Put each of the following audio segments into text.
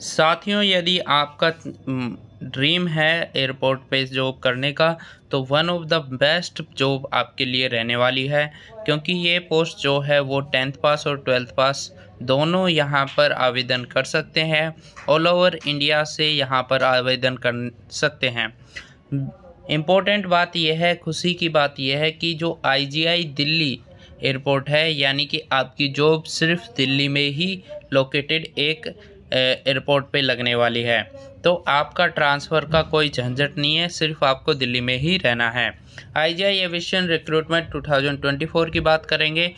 साथियों यदि आपका ड्रीम है एयरपोर्ट पे जॉब करने का तो one of the best job आपके लिए रहने वाली है क्योंकि ये पोस्ट जो है वो टेंथ पास और ट्वेल्थ पास दोनों यहाँ पर आवेदन कर सकते हैं ऑल ओवर इंडिया से यहाँ पर आवेदन कर सकते हैं इम्पोर्टेंट बात यह है खुशी की बात यह है कि जो आईजीआई दिल्ली एयरपोर्ट है यानी कि आपकी जॉब सिर्फ दिल्ली में ही लोकेटेड एक एयरपोर्ट पे लगने वाली है तो आपका ट्रांसफ़र का कोई झंझट नहीं है सिर्फ आपको दिल्ली में ही रहना है I G I aviation recruitment four की बात करेंगे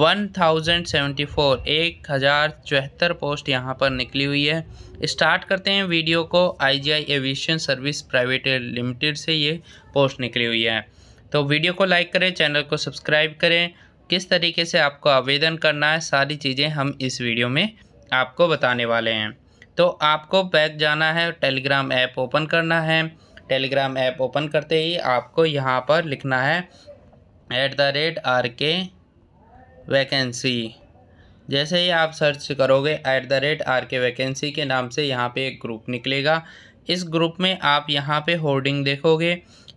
1074 एक हज़ार चौहत्तर पोस्ट यहाँ पर निकली हुई है स्टार्ट करते हैं वीडियो को I G I aviation service private limited से ये पोस्ट निकली हुई है तो वीडियो को लाइक करें चैनल को सब्सक्राइब करें किस तरीके से आपको आवेदन करना है सारी चीज़ें हम इस वीडियो में आपको बताने वाले हैं तो आपको बैग जाना है टेलीग्राम ऐप ओपन करना है टेलीग्राम ऐप ओपन करते ही आपको यहाँ पर लिखना है at the rate R K vacancy जैसे ही आप सर्च करोगे at the rate R K vacancy के नाम से यहाँ पे एक ग्रुप निकलेगा इस ग्रुप में आप यहाँ पे होर्डिंग देखोगे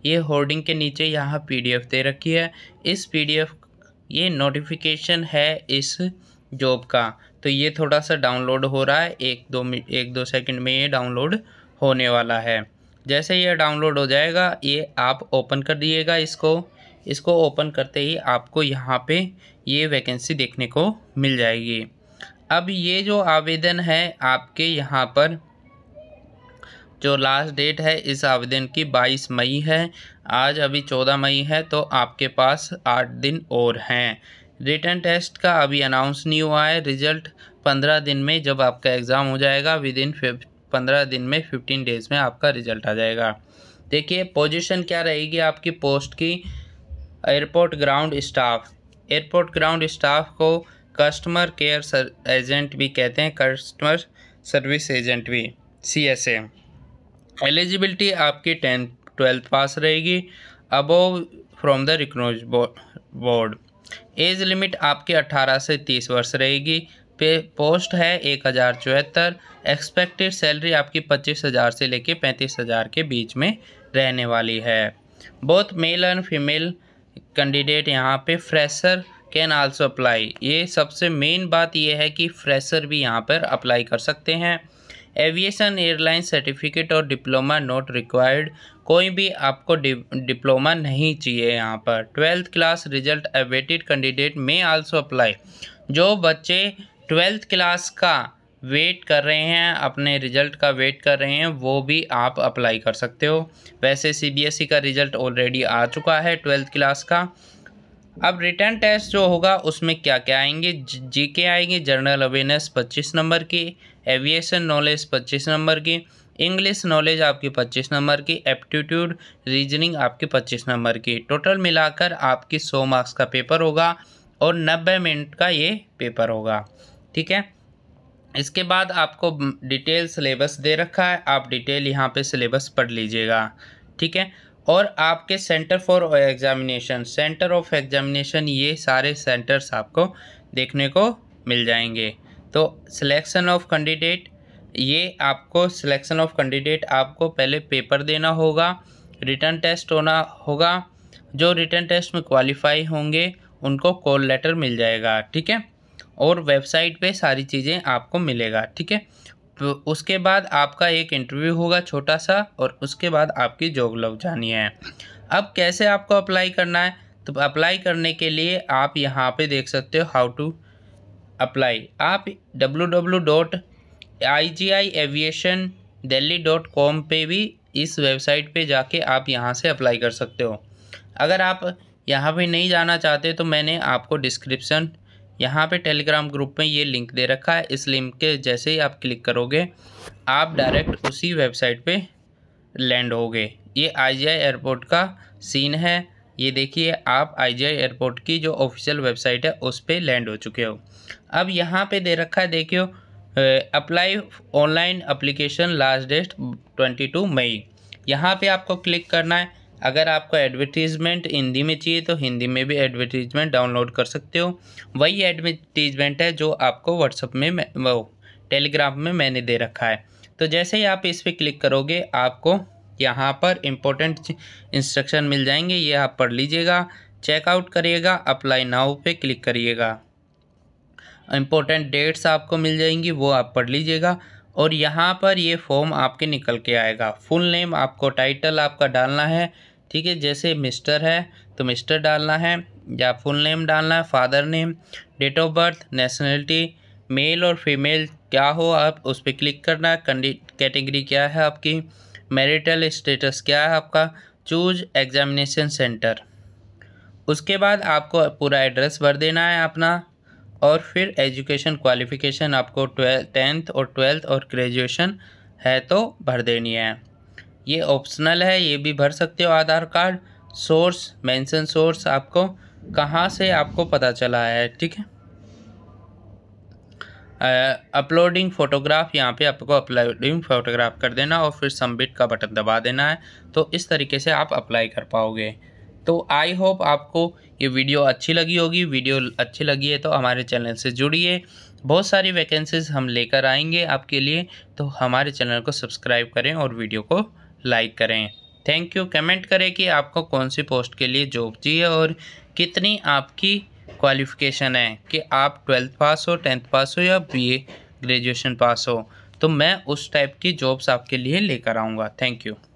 ये होर्डिंग के नीचे यहाँ पीडीएफ दे रखी है इस पीडीएफ ये नोटिफिकेशन है इस जॉब का तो ये थोड़ा सा डाउनलोड हो रहा है एक दो एक दो सेकंड में ये डाउनलोड होने वाला है जैसे ये डाउनलोड हो जाएगा ये आप ओपन कर दिएगा इसको इसको ओपन करते ही आपको यहाँ पे ये वैकेंसी देखने को मिल जाएगी अब ये जो आवेदन है आपके यहाँ पर जो लास्ट डेट है इस आवेदन की बाईस मई है आज अभी चौदह मई है तो आपके पास आठ दिन और हैं रिटर्न टेस्ट का अभी अनाउंस नहीं हुआ है रिजल्ट पंद्रह दिन में जब आपका एग्ज़ाम हो जाएगा विद इन पंद्रह दिन में फिफ्टीन डेज़ में आपका रिजल्ट आ जाएगा देखिए पोजीशन क्या रहेगी आपकी पोस्ट की airport ground staff airport ground staff को कस्टमर केयर एजेंट भी कहते हैं कस्टमर सर्विस एजेंट भी सी एस ए एलिजिबिलिटी आपकी टेंथ ट्वेल्थ पास रहेगी above from the recognised board age limit आपके 18 से 30 वर्ष रहेगी पे पोस्ट है एक हज़ार चौहत्तर एक्सपेक्टेड सैलरी आपकी पच्चीस हज़ार से लेके पैंतीस हज़ार के बीच में रहने वाली है both male and female candidate यहाँ पे फ्रेशर कैन आल्सो अप्लाई ये सबसे मेन बात ये है कि फ्रेशर भी यहाँ पर अप्लाई कर सकते हैं एविएशन एयरलाइन सर्टिफिकेट और डिप्लोमा नोट रिक्वायर्ड कोई भी आपको डि, डिप्लोमा नहीं चाहिए यहाँ पर twelfth class result awaited candidate may also apply जो बच्चे ट्वेल्थ क्लास का वेट कर रहे हैं अपने रिजल्ट का वेट कर रहे हैं वो भी आप अप्लाई कर सकते हो वैसे सीबीएसई e का रिजल्ट ऑलरेडी आ चुका है ट्वेल्थ क्लास का अब रिटर्न टेस्ट जो होगा उसमें क्या क्या आएंगे जीके आएंगे जनरल अवेयरनेस 25 नंबर की एविएशन नॉलेज 25 नंबर की इंग्लिश नॉलेज आपकी पच्चीस नंबर की एप्टीट्यूड रीजनिंग आपकी पच्चीस नंबर की टोटल मिलाकर आपकी सौ मार्क्स का पेपर होगा और नब्बे मिनट का ये पेपर होगा ठीक है इसके बाद आपको डिटेल सिलेबस दे रखा है आप डिटेल यहाँ पे सिलेबस पढ़ लीजिएगा ठीक है और आपके centre for examination centre of examination ये सारे सेंटर्स आपको देखने को मिल जाएंगे तो सिलेक्शन ऑफ कैंडिडेट ये आपको सिलेक्शन ऑफ कैंडिडेट आपको पहले पेपर देना होगा रिटर्न टेस्ट होना होगा जो रिटर्न टेस्ट में क्वालिफाई होंगे उनको कॉल लेटर मिल जाएगा ठीक है और वेबसाइट पे सारी चीज़ें आपको मिलेगा ठीक है तो उसके बाद आपका एक इंटरव्यू होगा छोटा सा और उसके बाद आपकी जॉब लग जानी है अब कैसे आपको अप्लाई करना है तो अप्लाई करने के लिए आप यहाँ पे देख सकते हो हाउ टू अप्लाई आप W W dot I G I aviation Delhi dot com पर भी इस वेबसाइट पे जाके आप यहाँ से अप्लाई कर सकते हो अगर आप यहाँ पे नहीं जाना चाहते तो मैंने आपको डिस्क्रिप्शन यहाँ पे टेलीग्राम ग्रुप में ये लिंक दे रखा है इस लिंक के जैसे ही आप क्लिक करोगे आप डायरेक्ट उसी वेबसाइट पे लैंड होगे ये आई एयरपोर्ट का सीन है ये देखिए आप आई एयरपोर्ट की जो ऑफिशियल वेबसाइट है उस पर लैंड हो चुके हो अब यहाँ पे दे रखा है देखियो apply online application last date twenty two मई यहाँ पे आपको क्लिक करना है अगर आपको एडवर्टीज़मेंट हिंदी में चाहिए तो हिंदी में भी एडवर्टीज़मेंट डाउनलोड कर सकते हो वही एडवर्टीज़मेंट है जो आपको व्हाट्सअप में वो टेलीग्राम में मैंने दे रखा है तो जैसे ही आप इस पर क्लिक करोगे आपको यहाँ पर इम्पोर्टेंट इंस्ट्रक्शन मिल जाएंगे ये आप पढ़ लीजिएगा चेकआउट करिएगा अप्लाई नाउ पे क्लिक करिएगा इम्पोर्टेंट डेट्स आपको मिल जाएंगी वो आप पढ़ लीजिएगा और यहाँ पर ये फॉर्म आपके निकल के आएगा फुल नेम आपको टाइटल आपका डालना है ठीक है जैसे मिस्टर है तो मिस्टर डालना है या फुल नेम डालना है father name date of birth nationality male और फीमेल क्या हो आप उस पर क्लिक करना है कैटेगरी क्या है आपकी मैरिटल स्टेटस क्या है आपका चूज एग्जामिनेशन सेंटर उसके बाद आपको पूरा एड्रेस भर देना है अपना और फिर एजुकेशन क्वालिफ़िकेशन आपको टेंथ और ट्वेल्थ और ग्रेजुएशन है तो भर देनी है ये ऑप्शनल है ये भी भर सकते हो Aadhaar card source mention source आपको कहाँ से आपको पता चला है ठीक है अपलोडिंग फ़ोटोग्राफ यहाँ पे आपको अपलोडिंग फ़ोटोग्राफ कर देना और फिर सबमिट का बटन दबा देना है तो इस तरीके से आप अप्लाई कर पाओगे तो आई होप आपको ये वीडियो अच्छी लगी होगी वीडियो अच्छी लगी है तो हमारे चैनल से जुड़िए बहुत सारी वैकेंसीज़ हम लेकर आएंगे आपके लिए तो हमारे चैनल को सब्सक्राइब करें और वीडियो को लाइक करें थैंक यू कमेंट करें कि आपको कौन सी पोस्ट के लिए जॉब चाहिए और कितनी आपकी क्वालिफ़िकेशन है कि आप ट्वेल्थ पास हो टेंथ पास हो या बीए ग्रेजुएशन पास हो तो मैं उस टाइप की जॉब्स आपके लिए लेकर आऊँगा थैंक यू